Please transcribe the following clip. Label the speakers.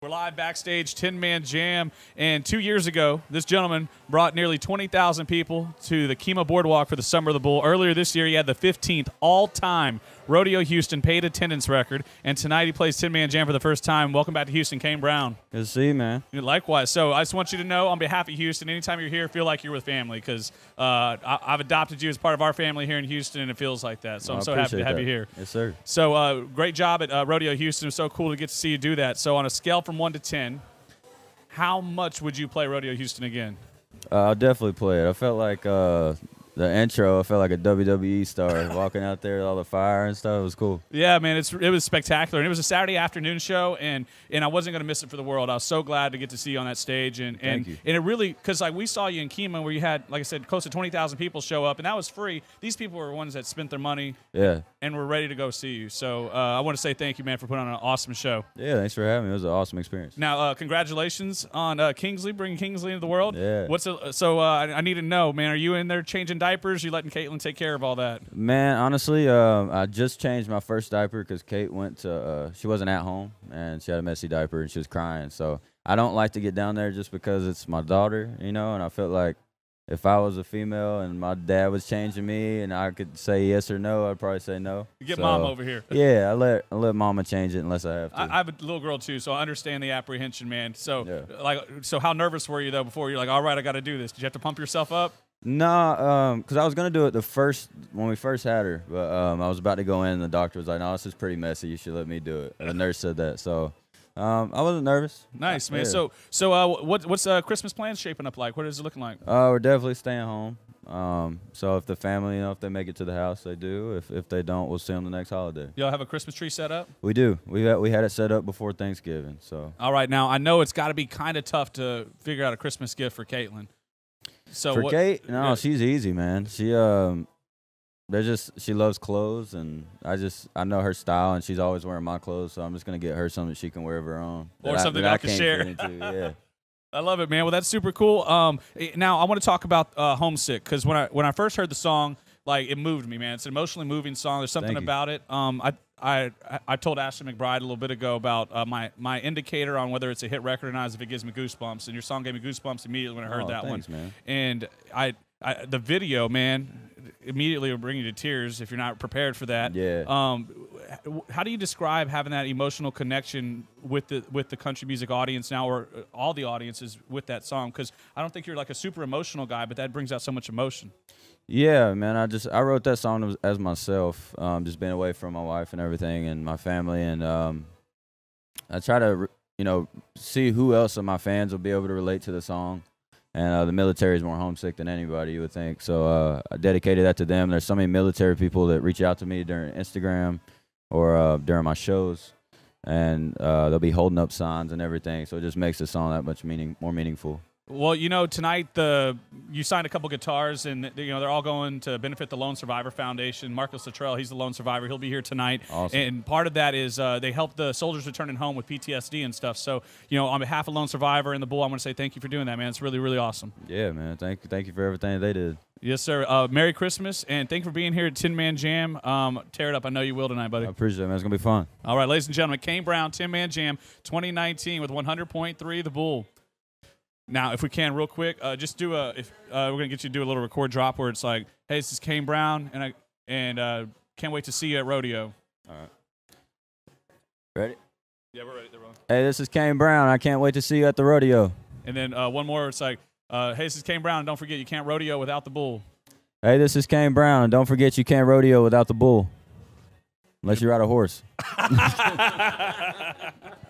Speaker 1: We're live backstage, 10 man jam. And two years ago, this gentleman brought nearly 20,000 people to the Kima Boardwalk for the Summer of the Bull. Earlier this year, he had the 15th all time Rodeo Houston paid attendance record. And tonight, he plays 10 man jam for the first time. Welcome back to Houston, Kane Brown. Good to see you, man. Likewise. So I just want you to know, on behalf of Houston, anytime you're here, feel like you're with family because uh, I've adopted you as part of our family here in Houston, and it feels like that. So well, I'm so happy to have that. you here. Yes, sir. So uh, great job at uh, Rodeo Houston. It was so cool to get to see you do that. So on a scale from one to ten, how much would you play Rodeo Houston again?
Speaker 2: Uh, I'll definitely play it. I felt like uh, the intro, I felt like a WWE star walking out there with all the fire and stuff. It was cool.
Speaker 1: Yeah, man, it's it was spectacular, and it was a Saturday afternoon show, and and I wasn't gonna miss it for the world. I was so glad to get to see you on that stage, and and and it really because like we saw you in Kima where you had like I said close to twenty thousand people show up, and that was free. These people were ones that spent their money, yeah, and were ready to go see you. So uh, I want to say thank you, man, for putting on an awesome show.
Speaker 2: Yeah, thanks for having me. It was an awesome experience.
Speaker 1: Now, uh, congratulations on uh, Kingsley bringing Kingsley into the world. Yeah. What's a, uh, so uh, I, I need to know, man? Are you in there changing? diapers? You letting Caitlin take care of all that?
Speaker 2: Man, honestly, uh, I just changed my first diaper because Kate went to. Uh, she wasn't at home and she had a messy diaper and she was crying. So I don't like to get down there just because it's my daughter, you know. And I felt like if I was a female and my dad was changing me and I could say yes or no, I'd probably say no.
Speaker 1: Get so, mom over here.
Speaker 2: Yeah, I let I let mama change it unless I have to.
Speaker 1: I, I, have a little girl too, so I understand the apprehension, man. So yeah. like so how nervous were you though before you're like, all right, I gotta do this. Did you have to pump yourself up?
Speaker 2: Nah, um, cause I was gonna do it the first when we first had her, but um, I was about to go in, and the doctor was like, "No, this is pretty messy. You should let me do it." And the nurse said that, so um, I wasn't nervous.
Speaker 1: Nice, man. Yeah. So, so uh, what, what's uh, Christmas plans shaping up like? What is it looking like?
Speaker 2: Uh, we're definitely staying home. Um, so if the family, you know, if they make it to the house, they do. If if they don't, we'll see them the next holiday.
Speaker 1: Y'all have a Christmas tree set up?
Speaker 2: We do. We had, we had it set up before Thanksgiving. So.
Speaker 1: All right, now I know it's got to be kind of tough to figure out a Christmas gift for Caitlin. So for what, Kate, no,
Speaker 2: yeah. she's easy, man. She um, they just she loves clothes, and I just I know her style, and she's always wearing my clothes. So I'm just gonna get her something she can wear of her own, or that something I, that I, I can share. Into,
Speaker 1: yeah. I love it, man. Well, that's super cool. Um, eh, now I want to talk about uh, "Homesick" because when I when I first heard the song, like it moved me, man. It's an emotionally moving song. There's something about it. Um, I I I told Ashley McBride a little bit ago about uh, my my indicator on whether it's a hit record or not is if it gives me goosebumps, and your song gave me goosebumps immediately when I heard oh, that thanks, one. Man. And I, I the video, man, immediately will bring you to tears if you're not prepared for that. Yeah. Um, how do you describe having that emotional connection with the with the country music audience now, or uh, all the audiences with that song? Because I don't think you're like a super emotional guy, but that brings out so much emotion.
Speaker 2: Yeah, man. I just I wrote that song as myself, um, just being away from my wife and everything, and my family, and um, I try to you know see who else of my fans will be able to relate to the song and uh, the military is more homesick than anybody you would think. So uh, I dedicated that to them. There's so many military people that reach out to me during Instagram or uh, during my shows, and uh, they'll be holding up signs and everything. So it just makes the song that much meaning more meaningful.
Speaker 1: Well, you know, tonight the you signed a couple guitars, and you know they're all going to benefit the Lone Survivor Foundation. Marcos Luttrell, he's the Lone Survivor. He'll be here tonight. Awesome. And part of that is uh, they help the soldiers returning home with PTSD and stuff. So, you know, on behalf of Lone Survivor and the Bull, I want to say thank you for doing that, man. It's really, really awesome.
Speaker 2: Yeah, man. Thank thank you for everything they did.
Speaker 1: Yes, sir. Uh, Merry Christmas, and thank you for being here at Tin Man Jam. Um, tear it up. I know you will tonight, buddy. I
Speaker 2: appreciate it, man. It's going to be fun.
Speaker 1: All right, ladies and gentlemen, Kane Brown, Tin Man Jam 2019 with 100.3 The Bull. Now, if we can, real quick, uh, just do a. If uh, we're gonna get you to do a little record drop where it's like, "Hey, this is Kane Brown, and I and uh, can't wait to see you at rodeo." All right. Ready? Yeah, we're ready. They're Hey, this is Kane
Speaker 2: Brown. I can't wait to see you at the rodeo.
Speaker 1: And then uh, one more. It's like, uh, "Hey, this is Kane Brown. Don't forget, you can't rodeo without the bull."
Speaker 2: Hey, this is Kane Brown. Don't forget, you can't rodeo without the bull, unless you ride a horse.